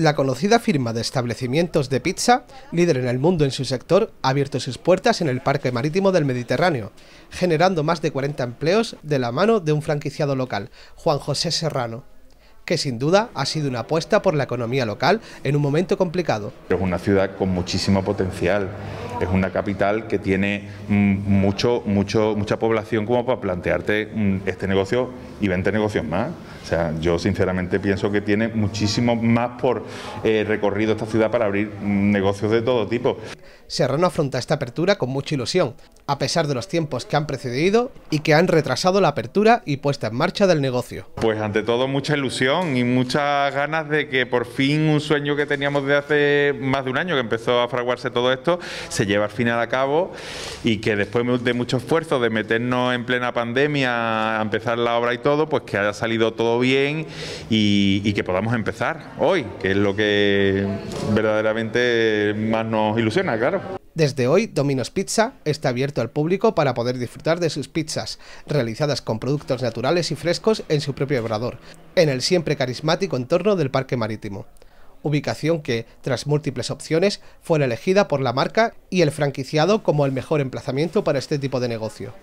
La conocida firma de establecimientos de pizza, líder en el mundo en su sector, ha abierto sus puertas en el Parque Marítimo del Mediterráneo, generando más de 40 empleos de la mano de un franquiciado local, Juan José Serrano que sin duda ha sido una apuesta por la economía local en un momento complicado. Es una ciudad con muchísimo potencial es una capital que tiene mm, mucho, mucho, mucha población como para plantearte mm, este negocio y 20 negocios más. O sea, yo sinceramente pienso que tiene muchísimo más por eh, recorrido esta ciudad para abrir mm, negocios de todo tipo. Serrano afronta esta apertura con mucha ilusión, a pesar de los tiempos que han precedido y que han retrasado la apertura y puesta en marcha del negocio. Pues ante todo mucha ilusión y muchas ganas de que por fin un sueño que teníamos de hace más de un año que empezó a fraguarse todo esto se lleva al final a cabo y que después de mucho esfuerzo de meternos en plena pandemia a empezar la obra y todo, pues que haya salido todo bien y, y que podamos empezar hoy, que es lo que verdaderamente más nos ilusiona, claro. Desde hoy, Domino's Pizza está abierto al público para poder disfrutar de sus pizzas, realizadas con productos naturales y frescos en su propio obrador, en el siempre carismático entorno del Parque Marítimo ubicación que, tras múltiples opciones, fue elegida por la marca y el franquiciado como el mejor emplazamiento para este tipo de negocio.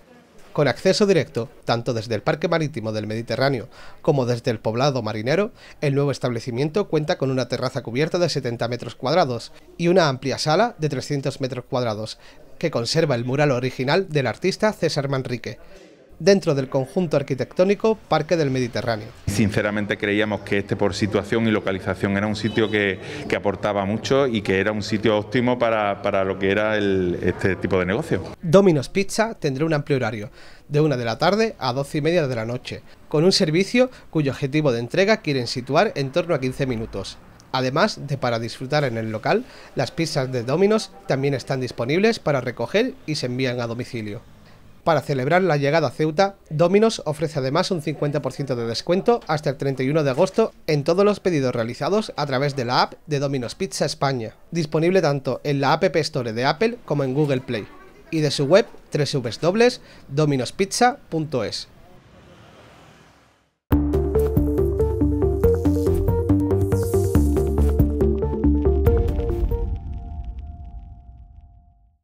Con acceso directo, tanto desde el Parque Marítimo del Mediterráneo como desde el poblado marinero, el nuevo establecimiento cuenta con una terraza cubierta de 70 metros cuadrados y una amplia sala de 300 metros cuadrados, que conserva el mural original del artista César Manrique dentro del conjunto arquitectónico Parque del Mediterráneo. Sinceramente creíamos que este por situación y localización era un sitio que, aportaba mucho y que era un sitio óptimo para, lo que era este tipo de negocio. Domino's Pizza tendrá un amplio horario, de una de la tarde a doce y media de la noche, con un servicio cuyo objetivo de entrega quieren situar en torno a 15 minutos. Además de para disfrutar en el local, las pizzas de Domino's también están disponibles para recoger y se envían a domicilio. Para celebrar la llegada a Ceuta, Dominos ofrece además un 50% de descuento hasta el 31 de agosto en todos los pedidos realizados a través de la app de Dominos Pizza España, disponible tanto en la App Store de Apple como en Google Play, y de su web www.dominospizza.es.